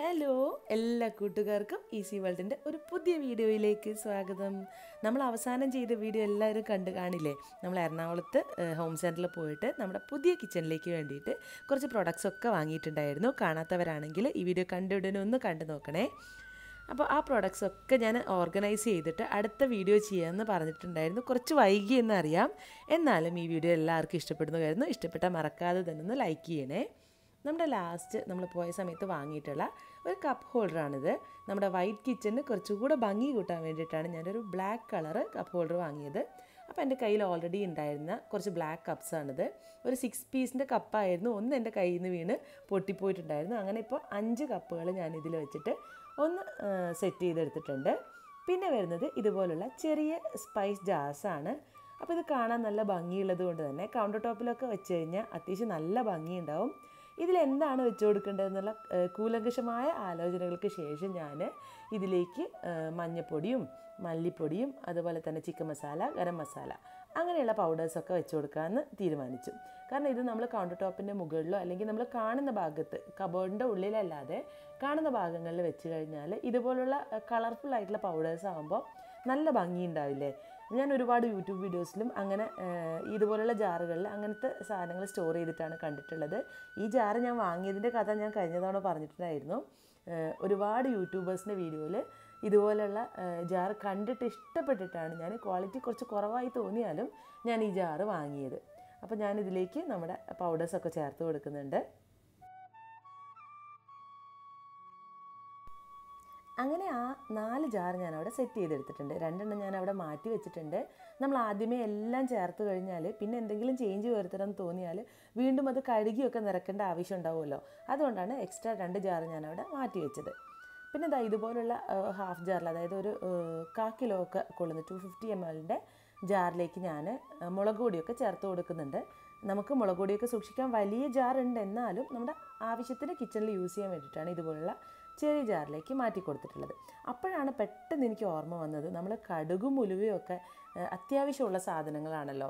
hello എല്ലാ കൂട്ടുകാർക്കും easy വേൾഡിൻ്റെ ഒരു പുതിയ വീഡിയോയിലേക്ക് സ്വാഗതം നമ്മൾ അവസാനം ചെയ്ത വീഡിയോ എല്ലാവരും കണ്ടു കാണില്ലേ നമ്മൾ എറണാകുളത്ത് ഹോം സെൻറ്ററിൽ പോയിട്ട് നമ്മുടെ പുതിയ കിച്ചണിലേക്ക് വേണ്ടിയിട്ട് കുറച്ച് പ്രോഡക്റ്റ്സ് ഒക്കെ വാങ്ങിയിട്ടുണ്ടായിരുന്നു കാണാത്തവരാണെങ്കിൽ ഈ വീഡിയോ കണ്ടുവിടുന്ന ഒന്ന് കണ്ടു നോക്കണേ അപ്പോൾ ആ പ്രോഡക്റ്റ്സ് ഒക്കെ ഞാൻ ഓർഗനൈസ് ചെയ്തിട്ട് അടുത്ത വീഡിയോ ചെയ്യാമെന്ന് പറഞ്ഞിട്ടുണ്ടായിരുന്നു കുറച്ച് വൈകി എന്നറിയാം എന്നാലും ഈ വീഡിയോ എല്ലാവർക്കും ഇഷ്ടപ്പെടുന്നു ഇഷ്ടപ്പെട്ടാൽ മറക്കാതെ തന്നെ ഒന്ന് ലൈക്ക് ചെയ്യണേ നമ്മുടെ ലാസ്റ്റ് നമ്മൾ പോയ സമയത്ത് വാങ്ങിയിട്ടുള്ള ഒരു കപ്പ് ഹോൾഡറാണിത് നമ്മുടെ വൈറ്റ് കിച്ചന് കുറച്ചുകൂടെ ഭംഗി കൂട്ടാൻ വേണ്ടിയിട്ടാണ് ഞാനൊരു ബ്ലാക്ക് കളറ് കപ്പ് ഹോൾഡർ വാങ്ങിയത് അപ്പോൾ എൻ്റെ കയ്യിൽ ഓൾറെഡി ഉണ്ടായിരുന്ന കുറച്ച് ബ്ലാക്ക് കപ്സാണിത് ഒരു സിക്സ് പീസിൻ്റെ കപ്പായിരുന്നു ഒന്ന് എൻ്റെ കയ്യിൽ നിന്ന് വീണ് പൊട്ടിപ്പോയിട്ടുണ്ടായിരുന്നു അങ്ങനെ ഇപ്പോൾ അഞ്ച് കപ്പുകൾ ഞാൻ ഇതിൽ വെച്ചിട്ട് ഒന്ന് സെറ്റ് ചെയ്തെടുത്തിട്ടുണ്ട് പിന്നെ വരുന്നത് ഇതുപോലുള്ള ചെറിയ സ്പൈസ് ജാസാണ് അപ്പോൾ ഇത് കാണാൻ നല്ല ഭംഗിയുള്ളത് കൊണ്ട് തന്നെ കൗണ്ടർ ടോപ്പിലൊക്കെ വെച്ച് കഴിഞ്ഞാൽ അത്യാവശ്യം നല്ല ഭംഗിയുണ്ടാവും ഇതിലെന്താണ് വെച്ച് കൊടുക്കേണ്ടതെന്നുള്ള കൂലങ്കഷമായ ആലോചനകൾക്ക് ശേഷം ഞാൻ ഇതിലേക്ക് മഞ്ഞപ്പൊടിയും മല്ലിപ്പൊടിയും അതുപോലെ തന്നെ ചിക്കൻ മസാല ഗരം മസാല അങ്ങനെയുള്ള പൗഡേഴ്സൊക്കെ വെച്ച് കൊടുക്കാമെന്ന് തീരുമാനിച്ചു കാരണം ഇത് നമ്മൾ കൗണ്ടർ ടോപ്പിൻ്റെ മുകളിലോ അല്ലെങ്കിൽ നമ്മൾ കാണുന്ന ഭാഗത്ത് കബോർഡിൻ്റെ ഉള്ളിലല്ലാതെ കാണുന്ന ഭാഗങ്ങളിൽ വെച്ച് കഴിഞ്ഞാൽ ഇതുപോലുള്ള കളർഫുൾ ആയിട്ടുള്ള പൗഡേഴ്സ് ആകുമ്പോൾ നല്ല ഭംഗിയുണ്ടാവില്ലേ ഞാൻ ഒരുപാട് യൂട്യൂബ് വീഡിയോസിലും അങ്ങനെ ഇതുപോലുള്ള ജാറുകളിൽ അങ്ങനത്തെ സാധനങ്ങൾ സ്റ്റോർ ചെയ്തിട്ടാണ് കണ്ടിട്ടുള്ളത് ഈ ജാറ് ഞാൻ വാങ്ങിയതിൻ്റെ കഥ ഞാൻ കഴിഞ്ഞ തവണ പറഞ്ഞിട്ടുണ്ടായിരുന്നു ഒരുപാട് യൂട്യൂബേഴ്സിൻ്റെ വീഡിയോയിൽ ഇതുപോലെയുള്ള ജാർ കണ്ടിട്ട് ഇഷ്ടപ്പെട്ടിട്ടാണ് ഞാൻ ക്വാളിറ്റി കുറച്ച് കുറവായി തോന്നിയാലും ഞാൻ ഈ ജാറ് വാങ്ങിയത് അപ്പോൾ ഞാനിതിലേക്ക് നമ്മുടെ പൗഡേഴ്സൊക്കെ ചേർത്ത് കൊടുക്കുന്നുണ്ട് അങ്ങനെ ആ നാല് ജാർ ഞാൻ അവിടെ സെറ്റ് ചെയ്തെടുത്തിട്ടുണ്ട് രണ്ടെണ്ണം ഞാൻ അവിടെ മാറ്റി വെച്ചിട്ടുണ്ട് നമ്മൾ ആദ്യമേ എല്ലാം ചേർത്ത് കഴിഞ്ഞാൽ പിന്നെ എന്തെങ്കിലും ചേഞ്ച് വരുത്തണം തോന്നിയാൽ വീണ്ടും അത് കഴുകിയൊക്കെ നിറക്കേണ്ട ആവശ്യം ഉണ്ടാവുമല്ലോ അതുകൊണ്ടാണ് എക്സ്ട്രാ രണ്ട് ജാർ ഞാൻ അവിടെ മാറ്റി വെച്ചത് പിന്നെ ഇതാ ഇതുപോലുള്ള ഹാഫ് ജാറിൽ അതായത് ഒരു കാ കിലോ ഒക്കെ കൊള്ളുന്ന ടു ഫിഫ്റ്റി എം എല്ലിൻ്റെ ജാറിലേക്ക് ഞാൻ മുളക് പൊടിയൊക്കെ ചേർത്ത് കൊടുക്കുന്നുണ്ട് നമുക്ക് മുളക് പൊടിയൊക്കെ സൂക്ഷിക്കാൻ വലിയ ജാറുണ്ട് എന്നാലും നമ്മുടെ ആവശ്യത്തിന് കിച്ചണിൽ യൂസ് ചെയ്യാൻ വേണ്ടിയിട്ടാണ് ഇതുപോലുള്ള ചെറിയ ജാറിലേക്ക് മാറ്റി കൊടുത്തിട്ടുള്ളത് അപ്പോഴാണ് പെട്ടെന്ന് എനിക്ക് ഓർമ്മ വന്നത് നമ്മൾ കടുകും ഉലുവയൊക്കെ അത്യാവശ്യമുള്ള സാധനങ്ങളാണല്ലോ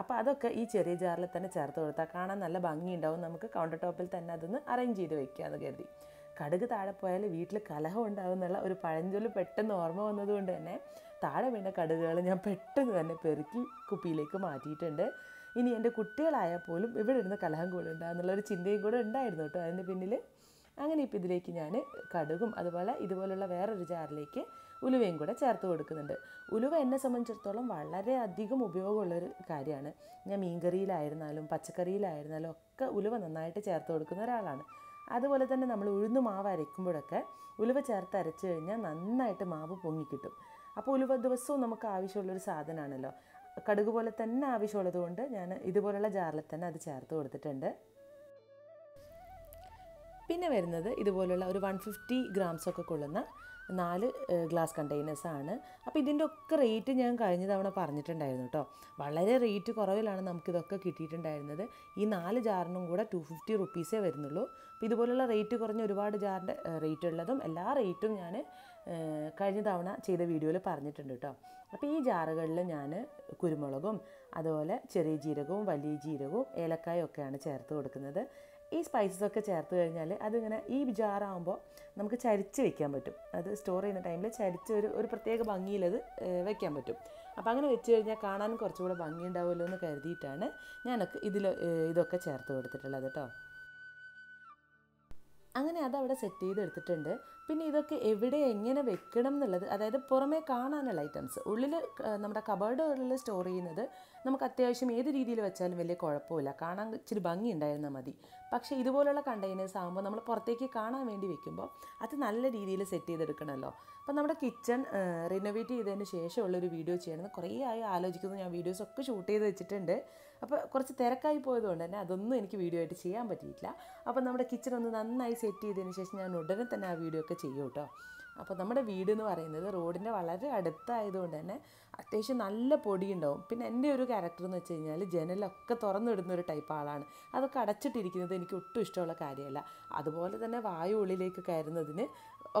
അപ്പോൾ അതൊക്കെ ഈ ചെറിയ ജാറിൽ തന്നെ ചേർത്ത് കൊടുത്താൽ കാണാൻ നല്ല ഭംഗിയുണ്ടാവും നമുക്ക് കൗണ്ടർ ടോപ്പിൽ തന്നെ അതൊന്ന് അറേഞ്ച് ചെയ്ത് വെക്കുക എന്ന് കരുതി കടുക് താഴെ പോയാൽ വീട്ടിൽ കലഹം ഉണ്ടാവും എന്നുള്ള ഒരു പഴഞ്ചൊല്ല് പെട്ടെന്ന് ഓർമ്മ വന്നതുകൊണ്ട് തന്നെ താഴെ വീണ കടുകുകൾ ഞാൻ പെട്ടെന്ന് തന്നെ പെറുക്കി കുപ്പിയിലേക്ക് മാറ്റിയിട്ടുണ്ട് ഇനി എൻ്റെ കുട്ടികളായാൽ പോലും ഇവിടെ ഇരുന്ന് കലഹം കൂടെ ഉണ്ടാകുന്നുള്ളൊരു ഒരു ചിന്തയും കൂടെ ഉണ്ടായിരുന്നു കേട്ടോ അതിൻ്റെ പിന്നിൽ അങ്ങനെ ഇപ്പോൾ ഇതിലേക്ക് ഞാൻ കടുകും അതുപോലെ ഇതുപോലുള്ള വേറൊരു ജാറിലേക്ക് ഉലുവയും കൂടെ ചേർത്ത് കൊടുക്കുന്നുണ്ട് ഉലുവ എന്നെ സംബന്ധിച്ചിടത്തോളം വളരെയധികം ഉപയോഗമുള്ളൊരു കാര്യമാണ് ഞാൻ മീൻകറിയിലായിരുന്നാലും പച്ചക്കറിയിലായിരുന്നാലും ഒക്കെ ഉലുവ നന്നായിട്ട് ചേർത്ത് കൊടുക്കുന്ന ഒരാളാണ് അതുപോലെ തന്നെ നമ്മൾ ഉഴുന്ന് മാവ് അരയ്ക്കുമ്പോഴൊക്കെ ഉലുവ ചേർത്ത് അരച്ചു കഴിഞ്ഞാൽ നന്നായിട്ട് മാവ് പൊങ്ങിക്കിട്ടും അപ്പോൾ ഉലുവ ദിവസവും നമുക്ക് ആവശ്യമുള്ളൊരു സാധനമാണല്ലോ കടുക് പോലെ തന്നെ ആവശ്യമുള്ളത് കൊണ്ട് ഞാൻ ഇതുപോലുള്ള ജാറിൽ തന്നെ അത് ചേർത്ത് കൊടുത്തിട്ടുണ്ട് പിന്നെ വരുന്നത് ഇതുപോലുള്ള ഒരു വൺ ഫിഫ്റ്റി ഗ്രാംസ് ഒക്കെ കൊള്ളുന്ന നാല് ഗ്ലാസ് കണ്ടെയ്നേഴ്സാണ് അപ്പോൾ ഇതിൻ്റെ ഒക്കെ റേറ്റ് ഞാൻ കഴിഞ്ഞ തവണ പറഞ്ഞിട്ടുണ്ടായിരുന്നു കേട്ടോ വളരെ റേറ്റ് കുറവിലാണ് നമുക്കിതൊക്കെ കിട്ടിയിട്ടുണ്ടായിരുന്നത് ഈ നാല് ജാറിനും കൂടെ ടു ഫിഫ്റ്റി റുപ്പീസേ വരുന്നുള്ളൂ അപ്പോൾ ഇതുപോലുള്ള റേറ്റ് കുറഞ്ഞ ഒരുപാട് ജാറിൻ്റെ റേറ്റ് ഉള്ളതും എല്ലാ റേറ്റും ഞാൻ കഴിഞ്ഞ തവണ ചെയ്ത വീഡിയോയിൽ പറഞ്ഞിട്ടുണ്ട് കേട്ടോ അപ്പോൾ ഈ ജാറുകളിൽ ഞാൻ കുരുമുളകും അതുപോലെ ചെറിയ ജീരകവും വലിയ ജീരകവും ഏലക്കായും ഒക്കെയാണ് ചേർത്ത് കൊടുക്കുന്നത് ഈ സ്പൈസസൊക്കെ ചേർത്ത് കഴിഞ്ഞാൽ അതിങ്ങനെ ഈ ജാറാകുമ്പോൾ നമുക്ക് ചരിച്ച് വെക്കാൻ പറ്റും അത് സ്റ്റോർ ചെയ്യുന്ന ടൈമിൽ ചരിച്ച് ഒരു ഒരു പ്രത്യേക ഭംഗിയിലത് വെക്കാൻ പറ്റും അപ്പോൾ അങ്ങനെ വെച്ച് കഴിഞ്ഞാൽ കാണാൻ കുറച്ചുകൂടെ ഭംഗി ഉണ്ടാവുമല്ലോ എന്ന് കരുതിയിട്ടാണ് ഞാനൊക്കെ ഇതിൽ ഇതൊക്കെ ചേർത്ത് കൊടുത്തിട്ടുള്ളത് കേട്ടോ അങ്ങനെ അതവിടെ സെറ്റ് ചെയ്തെടുത്തിട്ടുണ്ട് പിന്നെ ഇതൊക്കെ എവിടെ എങ്ങനെ വെക്കണം എന്നുള്ളത് അതായത് പുറമേ കാണാനുള്ള ഐറ്റംസ് ഉള്ളിൽ നമ്മുടെ കബേർഡ് ഉള്ളിൽ സ്റ്റോർ ചെയ്യുന്നത് നമുക്ക് അത്യാവശ്യം ഏത് രീതിയിൽ വെച്ചാലും വലിയ കുഴപ്പമില്ല കാണാൻ ഇച്ചിരി ഭംഗി ഉണ്ടായിരുന്നാൽ മതി പക്ഷേ ഇതുപോലുള്ള കണ്ടെയ്നേഴ്സ് ആകുമ്പോൾ നമ്മൾ പുറത്തേക്ക് കാണാൻ വേണ്ടി വെക്കുമ്പോൾ അത് നല്ല രീതിയിൽ സെറ്റ് ചെയ്തെടുക്കണമല്ലോ അപ്പോൾ നമ്മുടെ കിച്ചൺ റിനോവേറ്റ് ചെയ്തതിന് ശേഷമുള്ളൊരു വീഡിയോ ചെയ്യണമെന്ന് കുറേ ആയി ആലോചിക്കുന്നു ഞാൻ വീഡിയോസൊക്കെ ഷൂട്ട് ചെയ്ത് വെച്ചിട്ടുണ്ട് അപ്പോൾ കുറച്ച് തിരക്കായി പോയതുകൊണ്ട് തന്നെ അതൊന്നും എനിക്ക് വീഡിയോ ആയിട്ട് ചെയ്യാൻ പറ്റിയിട്ടില്ല അപ്പോൾ നമ്മുടെ കിച്ചൺ ഒന്ന് നന്നായി സെറ്റ് ചെയ്തതിന് ശേഷം ഞാൻ ഉടനെ തന്നെ ആ വീഡിയോ ഒക്കെ ചെയ്യും കേട്ടോ അപ്പോൾ നമ്മുടെ വീട് എന്ന് പറയുന്നത് റോഡിൻ്റെ വളരെ അടുത്തായതുകൊണ്ട് തന്നെ അത്യാവശ്യം നല്ല പൊടിയുണ്ടാവും പിന്നെ എൻ്റെ ഒരു ക്യാരക്ടർ എന്ന് വെച്ച് കഴിഞ്ഞാൽ ജനലൊക്കെ തുറന്നിടുന്ന ഒരു ടൈപ്പ് ആളാണ് അതൊക്കെ അടച്ചിട്ടിരിക്കുന്നത് എനിക്ക് ഒട്ടും ഇഷ്ടമുള്ള കാര്യമല്ല അതുപോലെ തന്നെ വായു ഉള്ളിലേക്ക് കയറുന്നതിന്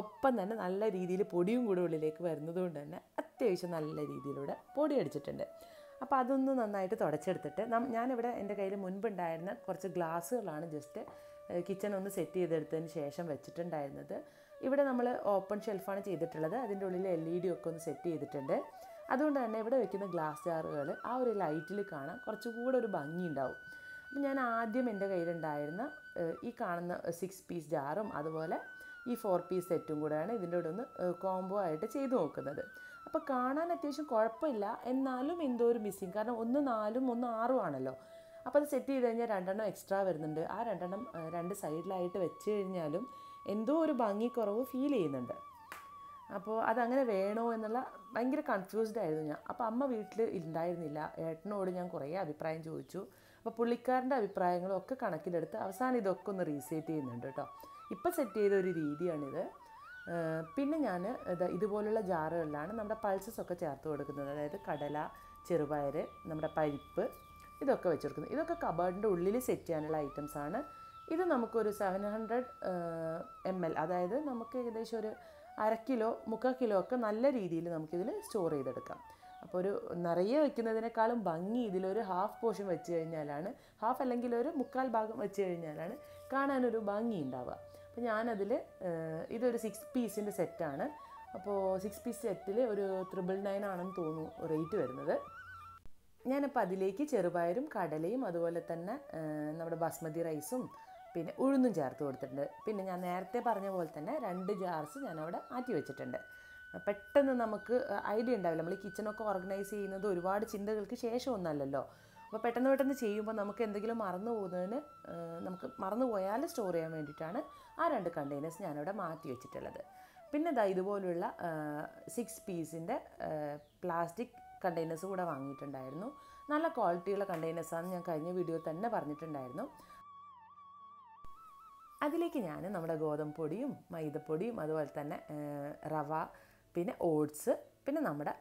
ഒപ്പം തന്നെ നല്ല രീതിയിൽ പൊടിയും കൂടെ ഉള്ളിലേക്ക് വരുന്നതുകൊണ്ട് തന്നെ അത്യാവശ്യം നല്ല രീതിയിലൂടെ പൊടി അടിച്ചിട്ടുണ്ട് അപ്പോൾ അതൊന്ന് നന്നായിട്ട് തുടച്ചെടുത്തിട്ട് ഞാനിവിടെ എൻ്റെ കയ്യിൽ മുൻപുണ്ടായിരുന്ന കുറച്ച് ഗ്ലാസ്സുകളാണ് ജസ്റ്റ് കിച്ചൺ ഒന്ന് സെറ്റ് ചെയ്തെടുത്തതിന് ശേഷം വെച്ചിട്ടുണ്ടായിരുന്നത് ഇവിടെ നമ്മൾ ഓപ്പൺ ഷെൽഫാണ് ചെയ്തിട്ടുള്ളത് അതിൻ്റെ ഉള്ളിൽ എൽ ഇ e ഡി ഒക്കെ ഒന്ന് സെറ്റ് ചെയ്തിട്ടുണ്ട് അതുകൊണ്ട് തന്നെ ഇവിടെ വെക്കുന്ന ഗ്ലാസ് ജാറുകൾ ആ ഒരു ലൈറ്റിൽ കാണാൻ കുറച്ചുകൂടെ ഒരു ഭംഗി ഉണ്ടാവും അപ്പം ഞാൻ ആദ്യം എൻ്റെ കയ്യിലുണ്ടായിരുന്ന ഈ കാണുന്ന സിക്സ് പീസ് ജാറും അതുപോലെ ഈ ഫോർ പീസ് സെറ്റും കൂടെയാണ് ഇതിൻ്റെ കൂടെ ഒന്ന് കോംബോ ആയിട്ട് ചെയ്തു നോക്കുന്നത് അപ്പോൾ കാണാൻ അത്യാവശ്യം കുഴപ്പമില്ല എന്നാലും എന്തോ ഒരു മിസ്സിങ് കാരണം ഒന്ന് നാലും ഒന്ന് ആറും ആണല്ലോ അപ്പോൾ അത് സെറ്റ് ചെയ്ത് കഴിഞ്ഞാൽ രണ്ടെണ്ണം എക്സ്ട്രാ വരുന്നുണ്ട് ആ രണ്ടെണ്ണം രണ്ട് സൈഡിലായിട്ട് വെച്ച് കഴിഞ്ഞാലും എന്തോ ഒരു ഭംഗിക്കുറവ് ഫീൽ ചെയ്യുന്നുണ്ട് അപ്പോൾ അതങ്ങനെ വേണോ എന്നുള്ള ഭയങ്കര കൺഫ്യൂസ്ഡ് ആയിരുന്നു ഞാൻ അപ്പോൾ അമ്മ വീട്ടിൽ ഉണ്ടായിരുന്നില്ല ഏട്ടനോട് ഞാൻ കുറേ അഭിപ്രായം ചോദിച്ചു അപ്പോൾ പുള്ളിക്കാരൻ്റെ അഭിപ്രായങ്ങളും ഒക്കെ കണക്കിലെടുത്ത് അവസാനം ഇതൊക്കെ ഒന്ന് റീസെറ്റ് ചെയ്യുന്നുണ്ട് കേട്ടോ ഇപ്പോൾ സെറ്റ് ചെയ്ത ഒരു രീതിയാണിത് പിന്നെ ഞാൻ ഇതുപോലുള്ള ജാറുകളിലാണ് നമ്മുടെ പൾസസ് ഒക്കെ ചേർത്ത് കൊടുക്കുന്നത് അതായത് കടല ചെറുപയർ നമ്മുടെ പരിപ്പ് ഇതൊക്കെ വെച്ച് കൊടുക്കുന്നത് ഇതൊക്കെ കബേർഡിൻ്റെ ഉള്ളിൽ സെറ്റ് ചെയ്യാനുള്ള ആണ് ഇത് നമുക്കൊരു സെവൻ ഹൺഡ്രഡ് എം എൽ അതായത് നമുക്ക് ഏകദേശം ഒരു അര കിലോ മുക്കാൽ കിലോ ഒക്കെ നല്ല രീതിയിൽ നമുക്കിതിൽ സ്റ്റോർ ചെയ്തെടുക്കാം അപ്പോൾ ഒരു നിറയെ വയ്ക്കുന്നതിനേക്കാളും ഭംഗി ഇതിലൊരു ഹാഫ് പോർഷൻ വെച്ച് കഴിഞ്ഞാലാണ് ഹാഫ് അല്ലെങ്കിൽ ഒരു മുക്കാൽ ഭാഗം വെച്ച് കഴിഞ്ഞാലാണ് കാണാനൊരു ഭംഗി ഉണ്ടാവുക അപ്പോൾ ഞാനതിൽ ഇതൊരു സിക്സ് പീസിൻ്റെ സെറ്റാണ് അപ്പോൾ സിക്സ് പീസ് സെറ്റിൽ ഒരു ത്രിബിൾ നയൻ ആണെന്ന് തോന്നുന്നു റേറ്റ് വരുന്നത് ഞാനിപ്പോൾ അതിലേക്ക് ചെറുപയറും കടലയും അതുപോലെ തന്നെ നമ്മുടെ ബാസ്മതി റൈസും പിന്നെ ഉഴുന്നും ചേർത്ത് കൊടുത്തിട്ടുണ്ട് പിന്നെ ഞാൻ നേരത്തെ പറഞ്ഞ പോലെ തന്നെ രണ്ട് ജാർസ് ഞാനവിടെ മാറ്റി വെച്ചിട്ടുണ്ട് പെട്ടെന്ന് നമുക്ക് ഐഡിയ ഉണ്ടാവില്ല നമ്മൾ ഈ കിച്ചണൊക്കെ ഓർഗനൈസ് ചെയ്യുന്നത് ഒരുപാട് ചിന്തകൾക്ക് ശേഷമൊന്നല്ലല്ലോ അപ്പോൾ പെട്ടെന്ന് പെട്ടെന്ന് ചെയ്യുമ്പോൾ നമുക്ക് എന്തെങ്കിലും മറന്നു പോകുന്നതിന് നമുക്ക് മറന്നു പോയാൽ സ്റ്റോർ ചെയ്യാൻ വേണ്ടിയിട്ടാണ് ആ രണ്ട് കണ്ടെയ്നേഴ്സ് ഞാനിവിടെ മാറ്റി വെച്ചിട്ടുള്ളത് പിന്നെ ഇതാ ഇതുപോലുള്ള സിക്സ് പീസിൻ്റെ പ്ലാസ്റ്റിക് കണ്ടെയ്നേഴ്സ് കൂടെ വാങ്ങിയിട്ടുണ്ടായിരുന്നു നല്ല ക്വാളിറ്റിയുള്ള കണ്ടെയ്നേഴ്സാണ് ഞാൻ കഴിഞ്ഞ വീഡിയോ തന്നെ പറഞ്ഞിട്ടുണ്ടായിരുന്നു അതിലേക്ക് ഞാൻ നമ്മുടെ ഗോതമ്പ് പൊടിയും മൈദപ്പൊടിയും അതുപോലെ തന്നെ റവ പിന്നെ ഓട്സ് പിന്നെ നമ്മുടെ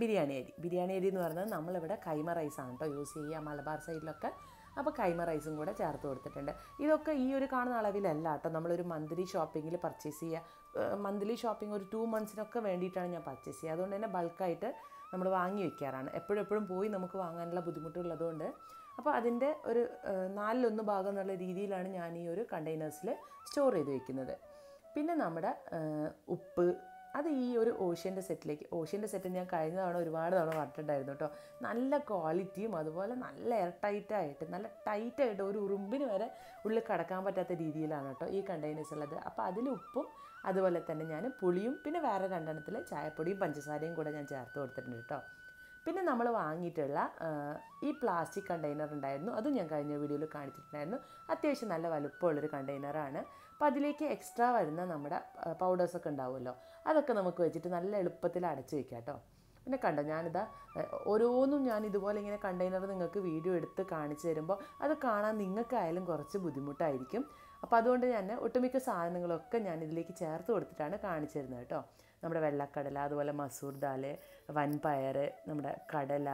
ബിരിയാണി അരി ബിരിയാണി അരി എന്ന് പറയുന്നത് നമ്മളിവിടെ കൈമ റൈസാണ് കേട്ടോ യൂസ് ചെയ്യുക മലബാർ സൈഡിലൊക്കെ അപ്പോൾ കൈമ റൈസും കൂടെ ചേർത്ത് കൊടുത്തിട്ടുണ്ട് ഇതൊക്കെ ഈ ഒരു കാണുന്ന അളവിലല്ല കേട്ടോ നമ്മളൊരു മന്ത്ലി ഷോപ്പിങ്ങിൽ പർച്ചേസ് ചെയ്യുക മന്ത്ലി ഷോപ്പിംഗ് ഒരു ടു മന്ത്സിനൊക്കെ വേണ്ടിയിട്ടാണ് ഞാൻ പർച്ചേസ് ചെയ്യുക അതുകൊണ്ട് തന്നെ ബൾക്കായിട്ട് നമ്മൾ വാങ്ങി വയ്ക്കാറാണ് എപ്പോഴും എപ്പോഴും പോയി നമുക്ക് വാങ്ങാനുള്ള ബുദ്ധിമുട്ടുള്ളതുകൊണ്ട് അപ്പോൾ അതിൻ്റെ ഒരു നാലിലൊന്ന് ഭാഗം എന്നുള്ള രീതിയിലാണ് ഞാൻ ഈ ഒരു കണ്ടെയ്നേഴ്സിൽ സ്റ്റോർ ചെയ്ത് വെക്കുന്നത് പിന്നെ നമ്മുടെ ഉപ്പ് അത് ഈ ഒരു ഓഷ്യൻ്റെ സെറ്റിലേക്ക് ഓഷ്യൻ്റെ സെറ്റ് ഞാൻ കഴിഞ്ഞ തവണ ഒരുപാട് തവണ പറഞ്ഞിട്ടുണ്ടായിരുന്നു കേട്ടോ നല്ല ക്വാളിറ്റിയും അതുപോലെ നല്ല എയർ ടൈറ്റായിട്ട് നല്ല ടൈറ്റായിട്ട് ഒരു ഉറുമ്പിന് വരെ ഉള്ളിൽ കടക്കാൻ പറ്റാത്ത രീതിയിലാണ് കേട്ടോ ഈ കണ്ടെയ്നേഴ്സ് ഉള്ളത് അപ്പോൾ അതിൽ ഉപ്പും അതുപോലെ തന്നെ ഞാൻ പുളിയും പിന്നെ വേറെ രണ്ടെണ്ണത്തിൽ ചായപ്പൊടിയും പഞ്ചസാരയും കൂടെ ഞാൻ ചേർത്ത് കൊടുത്തിട്ടുണ്ട് കേട്ടോ പിന്നെ നമ്മൾ വാങ്ങിയിട്ടുള്ള ഈ പ്ലാസ്റ്റിക് കണ്ടെയ്നർ ഉണ്ടായിരുന്നു അതും ഞാൻ കഴിഞ്ഞ വീഡിയോയിൽ കാണിച്ചിട്ടുണ്ടായിരുന്നു അത്യാവശ്യം നല്ല വലുപ്പമുള്ളൊരു കണ്ടെയ്നറാണ് അപ്പം അതിലേക്ക് എക്സ്ട്രാ വരുന്ന നമ്മുടെ പൗഡേഴ്സൊക്കെ ഉണ്ടാവുമല്ലോ അതൊക്കെ നമുക്ക് വെച്ചിട്ട് നല്ല എളുപ്പത്തിൽ അടച്ചു വയ്ക്കാം കേട്ടോ പിന്നെ കണ്ടോ ഞാനിതാ ഓരോന്നും ഞാൻ ഇതുപോലെ ഇങ്ങനെ കണ്ടെയ്നർ നിങ്ങൾക്ക് വീഡിയോ എടുത്ത് കാണിച്ചു തരുമ്പോൾ അത് കാണാൻ നിങ്ങൾക്കായാലും കുറച്ച് ബുദ്ധിമുട്ടായിരിക്കും അപ്പോൾ അതുകൊണ്ട് ഞാൻ ഒട്ടുമിക്ക സാധനങ്ങളൊക്കെ ഞാൻ ഇതിലേക്ക് ചേർത്ത് കൊടുത്തിട്ടാണ് കാണിച്ചു തരുന്നത് കേട്ടോ നമ്മുടെ വെള്ളക്കടല അതുപോലെ മസൂർ ദാൽ വൻപയർ നമ്മുടെ കടല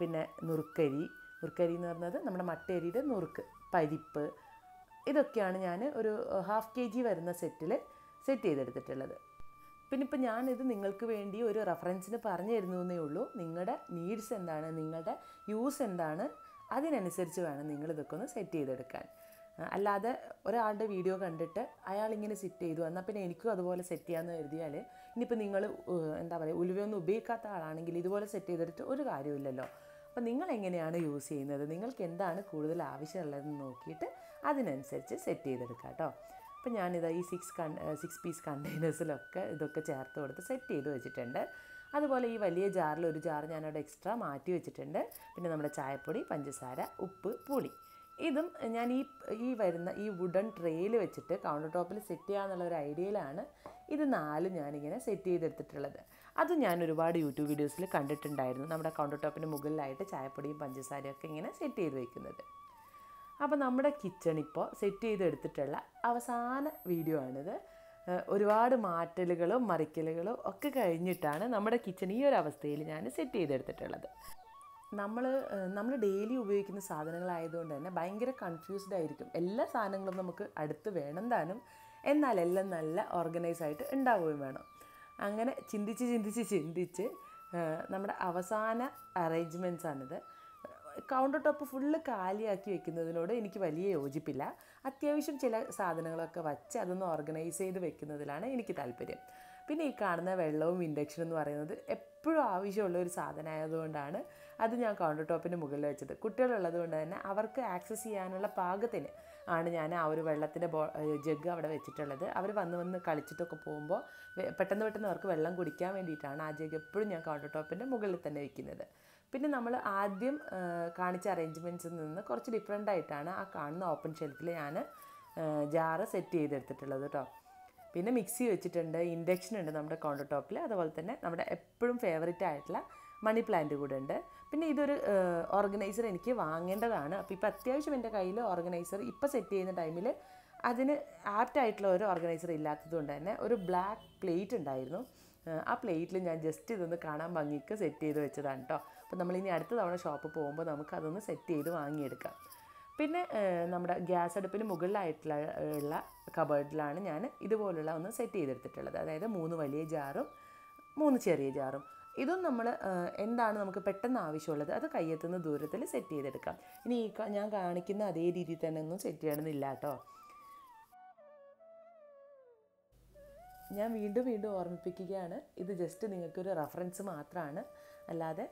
പിന്നെ നുറുക്കരി നുറുക്കരി എന്ന് പറഞ്ഞത് നമ്മുടെ മട്ടരിയുടെ നുറുക്ക് പരിപ്പ് ഇതൊക്കെയാണ് ഞാൻ ഒരു ഹാഫ് കെ ജി വരുന്ന സെറ്റിൽ സെറ്റ് ചെയ്തെടുത്തിട്ടുള്ളത് പിന്നെ ഇപ്പോൾ ഞാനിത് നിങ്ങൾക്ക് വേണ്ടി ഒരു റെഫറൻസിന് പറഞ്ഞു തരുന്നു എന്നേ ഉള്ളൂ നിങ്ങളുടെ നീഡ്സ് എന്താണ് നിങ്ങളുടെ യൂസ് എന്താണ് അതിനനുസരിച്ച് വേണം നിങ്ങൾ ഒന്ന് സെറ്റ് ചെയ്തെടുക്കാൻ അല്ലാതെ ഒരാളുടെ വീഡിയോ കണ്ടിട്ട് അയാൾ ഇങ്ങനെ സെറ്റ് ചെയ്തു എന്നാൽ പിന്നെ എനിക്കും അതുപോലെ സെറ്റ് ചെയ്യാമെന്ന് കരുതിയാൽ ഇനിയിപ്പോൾ നിങ്ങൾ എന്താ പറയുക ഉലുവയൊന്നും ഉപയോഗിക്കാത്ത ആളാണെങ്കിൽ ഇതുപോലെ സെറ്റ് ചെയ്തെടുത്ത് ഒരു കാര്യമില്ലല്ലോ അപ്പോൾ നിങ്ങൾ എങ്ങനെയാണ് യൂസ് ചെയ്യുന്നത് നിങ്ങൾക്ക് എന്താണ് കൂടുതൽ ആവശ്യമുള്ളതെന്ന് നോക്കിയിട്ട് അതിനനുസരിച്ച് സെറ്റ് ചെയ്തെടുക്കുക കേട്ടോ അപ്പോൾ ഞാനിതാ ഈ സിക്സ് കൺ സിക്സ് പീസ് കണ്ടെയ്നേഴ്സിലൊക്കെ ഇതൊക്കെ ചേർത്ത് കൊടുത്ത് സെറ്റ് ചെയ്ത് വെച്ചിട്ടുണ്ട് അതുപോലെ ഈ വലിയ ജാറിൽ ഒരു ജാർ ഞാനവിടെ എക്സ്ട്രാ മാറ്റി വെച്ചിട്ടുണ്ട് പിന്നെ നമ്മുടെ ചായപ്പൊടി പഞ്ചസാര ഉപ്പ് പുളി ഇതും ഞാൻ ഈ ഈ വരുന്ന ഈ വുഡൺ ട്രേയിൽ വെച്ചിട്ട് കൗണ്ടർ ടോപ്പിൽ സെറ്റ് ചെയ്യാമെന്നുള്ള ഒരു ഐഡിയയിലാണ് ഇത് നാല് ഞാനിങ്ങനെ സെറ്റ് ചെയ്തെടുത്തിട്ടുള്ളത് അത് ഞാൻ ഒരുപാട് യൂട്യൂബ് വീഡിയോസിൽ കണ്ടിട്ടുണ്ടായിരുന്നു നമ്മുടെ കൗണ്ടർ ടോപ്പിന് മുകളിലായിട്ട് ചായപ്പൊടിയും പഞ്ചസാരയും ഒക്കെ ഇങ്ങനെ സെറ്റ് ചെയ്ത് വെക്കുന്നത് അപ്പോൾ നമ്മുടെ കിച്ചൺ ഇപ്പോൾ സെറ്റ് ചെയ്തെടുത്തിട്ടുള്ള അവസാന വീഡിയോ ആണിത് ഒരുപാട് മാറ്റലുകളും മറിക്കലുകളും ഒക്കെ കഴിഞ്ഞിട്ടാണ് നമ്മുടെ കിച്ചൺ ഈ ഒരു അവസ്ഥയിൽ ഞാൻ സെറ്റ് ചെയ്തെടുത്തിട്ടുള്ളത് നമ്മൾ നമ്മൾ ഡെയിലി ഉപയോഗിക്കുന്ന സാധനങ്ങളായതുകൊണ്ട് തന്നെ ഭയങ്കര കൺഫ്യൂസ്ഡ് ആയിരിക്കും എല്ലാ സാധനങ്ങളും നമുക്ക് അടുത്ത് വേണം താനും എന്നാൽ എല്ലാം നല്ല ഓർഗനൈസ് ആയിട്ട് ഉണ്ടാവുകയും വേണം അങ്ങനെ ചിന്തിച്ച് ചിന്തിച്ച് ചിന്തിച്ച് നമ്മുടെ അവസാന അറേഞ്ച്മെൻറ്റ്സാണിത് കൗണ്ടർ ടോപ്പ് ഫുള്ള് കാലിയാക്കി വെക്കുന്നതിനോട് എനിക്ക് വലിയ യോജിപ്പില്ല അത്യാവശ്യം ചില സാധനങ്ങളൊക്കെ വച്ച് അതൊന്ന് ഓർഗനൈസ് ചെയ്ത് വെക്കുന്നതിലാണ് എനിക്ക് താല്പര്യം പിന്നെ ഈ കാണുന്ന വെള്ളവും ഇൻഡക്ഷനും എന്ന് പറയുന്നത് എപ്പോഴും ആവശ്യമുള്ള ഒരു സാധനമായതുകൊണ്ടാണ് അത് ഞാൻ കൗണ്ടർ ടോപ്പിന് മുകളിൽ വെച്ചത് കുട്ടികളുള്ളത് കൊണ്ട് തന്നെ അവർക്ക് ആക്സസ് ചെയ്യാനുള്ള പാകത്തിന് ആണ് ഞാൻ ആ ഒരു വെള്ളത്തിൻ്റെ ബോ ജഗ് അവിടെ വെച്ചിട്ടുള്ളത് അവർ വന്ന് വന്ന് കളിച്ചിട്ടൊക്കെ പോകുമ്പോൾ പെട്ടെന്ന് പെട്ടെന്ന് അവർക്ക് വെള്ളം കുടിക്കാൻ വേണ്ടിയിട്ടാണ് ആ ജഗ് എപ്പോഴും ഞാൻ കൗണ്ടർ ടോപ്പിൻ്റെ മുകളിൽ തന്നെ വയ്ക്കുന്നത് പിന്നെ നമ്മൾ ആദ്യം കാണിച്ച അറേഞ്ച്മെൻറ്റ്സിൽ നിന്ന് കുറച്ച് ഡിഫറെൻ്റ് ആയിട്ടാണ് ആ കാണുന്ന ഓപ്പൺ ഷെൽഫിൽ ഞാൻ ജാറ് സെറ്റ് ചെയ്തെടുത്തിട്ടുള്ളത് കേട്ടോ പിന്നെ മിക്സി വെച്ചിട്ടുണ്ട് ഇൻഡക്ഷൻ ഉണ്ട് നമ്മുടെ കൗണ്ടർ ടോപ്പിൽ അതുപോലെ തന്നെ നമ്മുടെ എപ്പോഴും ഫേവറേറ്റ് ആയിട്ടുള്ള മണി പ്ലാന്റ് കൂടെ ഉണ്ട് പിന്നെ ഇതൊരു ഓർഗനൈസർ എനിക്ക് വാങ്ങേണ്ടതാണ് അപ്പോൾ ഇപ്പോൾ അത്യാവശ്യം എൻ്റെ കയ്യിൽ ഓർഗനൈസർ ഇപ്പോൾ സെറ്റ് ചെയ്യുന്ന ടൈമിൽ അതിന് ആപ്റ്റായിട്ടുള്ള ഒരു ഓർഗനൈസർ ഇല്ലാത്തതുകൊണ്ട് തന്നെ ഒരു ബ്ലാക്ക് പ്ലേറ്റ് ഉണ്ടായിരുന്നു ആ പ്ലേറ്റിൽ ഞാൻ ജസ്റ്റ് ഇതൊന്ന് കാണാൻ ഭംഗിക്ക് സെറ്റ് ചെയ്ത് വെച്ചതാണ് കേട്ടോ അപ്പോൾ നമ്മളിനി അടുത്ത തവണ ഷോപ്പ് പോകുമ്പോൾ നമുക്ക് അതൊന്ന് സെറ്റ് ചെയ്ത് വാങ്ങിയെടുക്കാം പിന്നെ നമ്മുടെ ഗ്യാസ് അടുപ്പിന് മുകളിലായിട്ടുള്ള ഉള്ള കബേർഡിലാണ് ഞാൻ ഇതുപോലുള്ള ഒന്ന് സെറ്റ് ചെയ്തെടുത്തിട്ടുള്ളത് അതായത് മൂന്ന് വലിയ ജാറും മൂന്ന് ചെറിയ ജാറും ഇതും നമ്മൾ എന്താണ് നമുക്ക് പെട്ടെന്ന് ആവശ്യമുള്ളത് അത് കയ്യെത്തുന്ന ദൂരത്തിൽ സെറ്റ് ചെയ്തെടുക്കാം ഇനി ഈ ഞാൻ കാണിക്കുന്ന അതേ രീതിയിൽ തന്നെ ഒന്നും സെറ്റ് ചെയ്യണമെന്നില്ല കേട്ടോ ഞാൻ വീണ്ടും വീണ്ടും ഓർമ്മിപ്പിക്കുകയാണ് ഇത് ജസ്റ്റ് നിങ്ങൾക്കൊരു റെഫറൻസ് മാത്രമാണ് അല്ലാതെ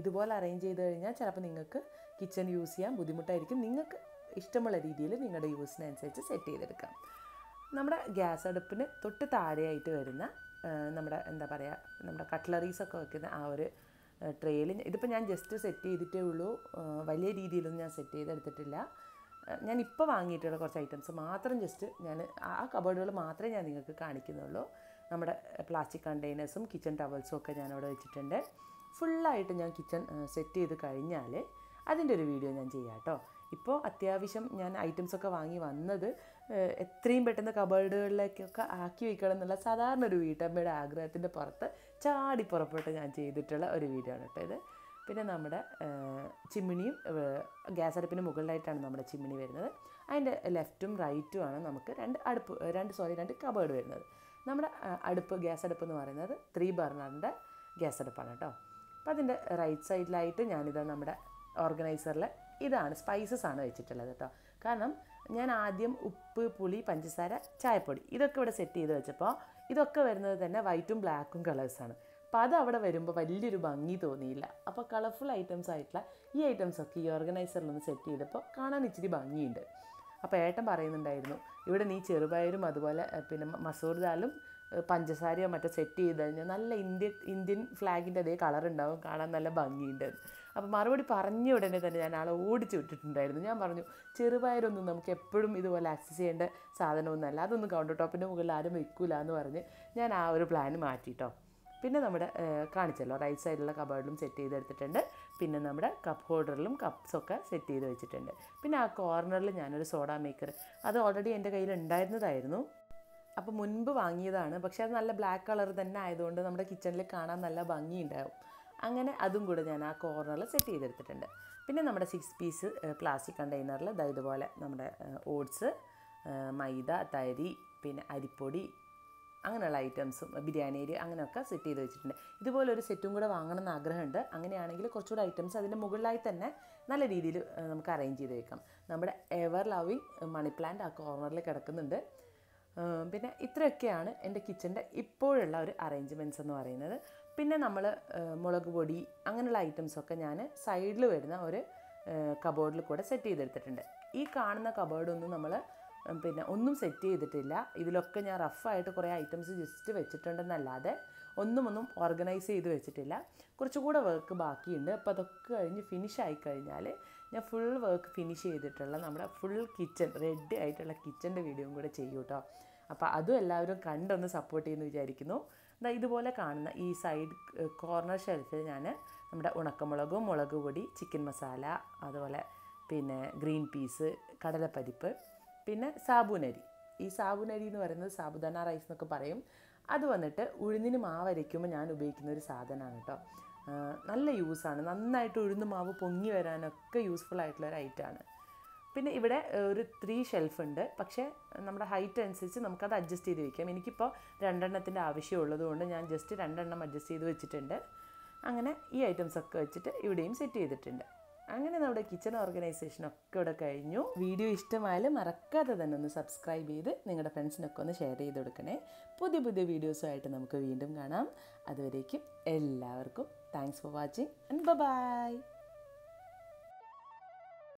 ഇതുപോലെ അറേഞ്ച് ചെയ്ത് കഴിഞ്ഞാൽ ചിലപ്പോൾ നിങ്ങൾക്ക് കിച്ചൺ യൂസ് ചെയ്യാൻ ബുദ്ധിമുട്ടായിരിക്കും നിങ്ങൾക്ക് ഇഷ്ടമുള്ള രീതിയിൽ നിങ്ങളുടെ യൂസിനനുസരിച്ച് സെറ്റ് ചെയ്തെടുക്കാം നമ്മുടെ ഗ്യാസ് അടുപ്പിന് തൊട്ട് താഴെയായിട്ട് വരുന്ന നമ്മുടെ എന്താ പറയുക നമ്മുടെ കട്ട്ലറീസൊക്കെ വെക്കുന്ന ആ ഒരു ട്രെയിൽ ഇതിപ്പോൾ ഞാൻ ജസ്റ്റ് സെറ്റ് ചെയ്തിട്ടേ ഉള്ളൂ വലിയ രീതിയിലൊന്നും ഞാൻ സെറ്റ് ചെയ്തെടുത്തിട്ടില്ല ഞാൻ ഇപ്പോൾ വാങ്ങിയിട്ടുള്ള കുറച്ച് ഐറ്റംസ് മാത്രം ജസ്റ്റ് ഞാൻ ആ കബോർഡുകൾ മാത്രമേ ഞാൻ നിങ്ങൾക്ക് കാണിക്കുന്നുള്ളൂ നമ്മുടെ പ്ലാസ്റ്റിക് കണ്ടെയ്നേഴ്സും കിച്ചൺ ടവൽസും ഒക്കെ ഞാൻ അവിടെ വെച്ചിട്ടുണ്ട് ഫുള്ളായിട്ട് ഞാൻ കിച്ചൺ സെറ്റ് ചെയ്ത് കഴിഞ്ഞാൽ അതിൻ്റെ ഒരു വീഡിയോ ഞാൻ ചെയ്യാം കേട്ടോ ഇപ്പോൾ അത്യാവശ്യം ഞാൻ ഐറ്റംസൊക്കെ വാങ്ങി വന്നത് എത്രയും പെട്ടെന്ന് കബേർഡുകളിലേക്കൊക്കെ ആക്കി വയ്ക്കണം എന്നുള്ള സാധാരണ ഒരു വീട്ടമ്മയുടെ ആഗ്രഹത്തിൻ്റെ പുറത്ത് ചാടി പുറപ്പെട്ട് ഞാൻ ചെയ്തിട്ടുള്ള ഒരു വീഡിയോ ആണ് കേട്ടോ ഇത് പിന്നെ നമ്മുടെ ചിമ്മിണിയും ഗ്യാസ് അടുപ്പിന് മുകളിലായിട്ടാണ് നമ്മുടെ ചിമ്മിണി വരുന്നത് അതിൻ്റെ ലെഫ്റ്റും റൈറ്റും ആണ് നമുക്ക് രണ്ട് അടുപ്പ് രണ്ട് സോറി രണ്ട് കബേർഡ് വരുന്നത് നമ്മുടെ അടുപ്പ് ഗ്യാസ് അടുപ്പ് എന്ന് പറയുന്നത് ത്രീ ബർണറിൻ്റെ ഗ്യാസ് അടുപ്പാണ് കേട്ടോ അപ്പോൾ അതിൻ്റെ റൈറ്റ് സൈഡിലായിട്ട് ഞാനിത് നമ്മുടെ ഓർഗനൈസറിൽ ഇതാണ് സ്പൈസസ് ആണ് വെച്ചിട്ടുള്ളത് കേട്ടോ കാരണം ഞാൻ ആദ്യം ഉപ്പ് പുളി പഞ്ചസാര ചായപ്പൊടി ഇതൊക്കെ ഇവിടെ സെറ്റ് ചെയ്ത് വെച്ചപ്പോൾ ഇതൊക്കെ വരുന്നത് തന്നെ വൈറ്റും ബ്ലാക്കും കളേഴ്സാണ് അപ്പോൾ അത് അവിടെ വരുമ്പോൾ വലിയൊരു ഭംഗി തോന്നിയില്ല അപ്പോൾ കളർഫുൾ ഐറ്റംസ് ആയിട്ടുള്ള ഈ ഐറ്റംസൊക്കെ ഈ ഓർഗനൈസറിലൊന്ന് സെറ്റ് ചെയ്തപ്പോൾ കാണാൻ ഇച്ചിരി ഭംഗിയുണ്ട് അപ്പോൾ ഏട്ടൻ പറയുന്നുണ്ടായിരുന്നു ഇവിടെ നീ ചെറുപയരും അതുപോലെ പിന്നെ മസൂർ ദാലും പഞ്ചസാരയോ മറ്റോ സെറ്റ് ചെയ്ത് കഴിഞ്ഞാൽ നല്ല ഇന്ത്യൻ ഇന്ത്യൻ ഫ്ലാഗിൻ്റെ അതേ കളർ ഉണ്ടാവും കാണാൻ നല്ല ഭംഗിയുണ്ട് അപ്പോൾ മറുപടി പറഞ്ഞ ഉടനെ തന്നെ ഞാൻ ആളെ ഓടിച്ചു വിട്ടിട്ടുണ്ടായിരുന്നു ഞാൻ പറഞ്ഞു ചെറുപയരൊന്നും നമുക്ക് എപ്പോഴും ഇതുപോലെ ആക്സസ് ചെയ്യേണ്ട സാധനമൊന്നുമല്ല അതൊന്നും കൗണ്ടർ ടോപ്പിൻ്റെ മുകളിൽ ആരും വെക്കില്ല എന്ന് പറഞ്ഞ് ഞാൻ ആ ഒരു പ്ലാൻ മാറ്റിയിട്ടോ പിന്നെ നമ്മുടെ കാണിച്ചല്ലോ റൈറ്റ് സൈഡിലുള്ള കബേർഡിലും സെറ്റ് ചെയ്തെടുത്തിട്ടുണ്ട് പിന്നെ നമ്മുടെ കപ്പ് ഹോൾഡറിലും കപ്സൊക്കെ സെറ്റ് ചെയ്ത് വെച്ചിട്ടുണ്ട് പിന്നെ ആ കോർണറിൽ ഞാനൊരു സോഡ മേക്കർ അത് ഓൾറെഡി എൻ്റെ കയ്യിൽ ഉണ്ടായിരുന്നതായിരുന്നു അപ്പോൾ മുൻപ് വാങ്ങിയതാണ് പക്ഷേ അത് നല്ല ബ്ലാക്ക് കളർ തന്നെ ആയതുകൊണ്ട് നമ്മുടെ കിച്ചണിൽ കാണാൻ നല്ല ഭംഗിയുണ്ടാവും അങ്ങനെ അതും കൂടെ ഞാൻ ആ കോർണറിൽ സെറ്റ് ചെയ്തെടുത്തിട്ടുണ്ട് പിന്നെ നമ്മുടെ സിക്സ് പീസ് പ്ലാസ്റ്റിക് കണ്ടെയ്നറിൽ ഇതാ ഇതുപോലെ നമ്മുടെ ഓട്സ് മൈദ തരി പിന്നെ അരിപ്പൊടി അങ്ങനെയുള്ള ഐറ്റംസും ബിരിയാണി അരി അങ്ങനെയൊക്കെ സെറ്റ് ചെയ്ത് വെച്ചിട്ടുണ്ട് ഇതുപോലെ ഒരു സെറ്റും കൂടെ എന്ന് ആഗ്രഹമുണ്ട് അങ്ങനെയാണെങ്കിൽ കുറച്ചുകൂടെ ഐറ്റംസ് അതിൻ്റെ മുകളിലായി തന്നെ നല്ല രീതിയിൽ നമുക്ക് അറേഞ്ച് ചെയ്ത് വെക്കാം നമ്മുടെ എവർ ലവിങ് മണി പ്ലാന്റ് ആ കോർണറിൽ കിടക്കുന്നുണ്ട് പിന്നെ ഇത്രയൊക്കെയാണ് എൻ്റെ കിച്ചൻ്റെ ഇപ്പോഴുള്ള ഒരു അറേഞ്ച്മെൻറ്റ്സ് എന്ന് പറയുന്നത് പിന്നെ നമ്മൾ മുളക് പൊടി അങ്ങനെയുള്ള ഐറ്റംസൊക്കെ ഞാൻ സൈഡിൽ വരുന്ന ഒരു കബോർഡിൽ കൂടെ സെറ്റ് ചെയ്തെടുത്തിട്ടുണ്ട് ഈ കാണുന്ന കബോർഡൊന്നും നമ്മൾ പിന്നെ ഒന്നും സെറ്റ് ചെയ്തിട്ടില്ല ഇതിലൊക്കെ ഞാൻ റഫായിട്ട് കുറേ ഐറ്റംസ് ജസ്റ്റ് വെച്ചിട്ടുണ്ടെന്നല്ലാതെ ഒന്നും ഒന്നും ഓർഗനൈസ് ചെയ്ത് വെച്ചിട്ടില്ല കുറച്ചുകൂടെ വർക്ക് ബാക്കിയുണ്ട് അപ്പോൾ അതൊക്കെ കഴിഞ്ഞ് ഫിനിഷ് ആയി കഴിഞ്ഞാൽ ഞാൻ ഫുൾ വർക്ക് ഫിനിഷ് ചെയ്തിട്ടുള്ള നമ്മുടെ ഫുൾ കിച്ചൺ റെഡി ആയിട്ടുള്ള കിച്ചൻ്റെ വീഡിയോയും കൂടെ ചെയ്യൂ കേട്ടോ അപ്പോൾ അതും എല്ലാവരും കണ്ടൊന്ന് സപ്പോർട്ട് ചെയ്യുമെന്ന് വിചാരിക്കുന്നു എന്നാൽ ഇതുപോലെ കാണുന്ന ഈ സൈഡ് കോർണർ ഷെൽഫിൽ ഞാൻ നമ്മുടെ ഉണക്കമുളകും മുളക് പൊടി ചിക്കൻ മസാല അതുപോലെ പിന്നെ ഗ്രീൻ പീസ് കടലപ്പരിപ്പ് പിന്നെ സാബുനരി ഈ സാബുനരി എന്ന് പറയുന്നത് സാബുദാന റൈസ് എന്നൊക്കെ പറയും അത് വന്നിട്ട് ഉഴുന്നിന് മാവരയ്ക്കുമ്പോൾ ഞാൻ ഉപയോഗിക്കുന്ന ഒരു സാധനമാണ് കേട്ടോ നല്ല യൂസാണ് നന്നായിട്ട് ഉഴുന്ന് മാവ് പൊങ്ങി വരാനൊക്കെ യൂസ്ഫുൾ ആയിട്ടുള്ള ഒരു ഐറ്റമാണ് പിന്നെ ഇവിടെ ഒരു ത്രീ ഷെൽഫ് ഉണ്ട് പക്ഷേ നമ്മുടെ ഹൈറ്റ് അനുസരിച്ച് നമുക്കത് അഡ്ജസ്റ്റ് ചെയ്ത് വയ്ക്കാം എനിക്കിപ്പോൾ രണ്ടെണ്ണത്തിൻ്റെ ആവശ്യമുള്ളതുകൊണ്ട് ഞാൻ ജസ്റ്റ് രണ്ടെണ്ണം അഡ്ജസ്റ്റ് ചെയ്ത് വെച്ചിട്ടുണ്ട് അങ്ങനെ ഈ ഐറ്റംസൊക്കെ വെച്ചിട്ട് ഇവിടെയും സെറ്റ് ചെയ്തിട്ടുണ്ട് അങ്ങനെ നമ്മുടെ കിച്ചൺ ഒക്കെ ഇവിടെ കഴിഞ്ഞു വീഡിയോ ഇഷ്ടമായാലും മറക്കാതെ തന്നെ ഒന്ന് സബ്സ്ക്രൈബ് ചെയ്ത് നിങ്ങളുടെ ഫ്രണ്ട്സിനൊക്കെ ഒന്ന് ഷെയർ ചെയ്ത് കൊടുക്കണേ പുതിയ പുതിയ വീഡിയോസുമായിട്ട് നമുക്ക് വീണ്ടും കാണാം അതുവരേക്കും എല്ലാവർക്കും thanks for watching and by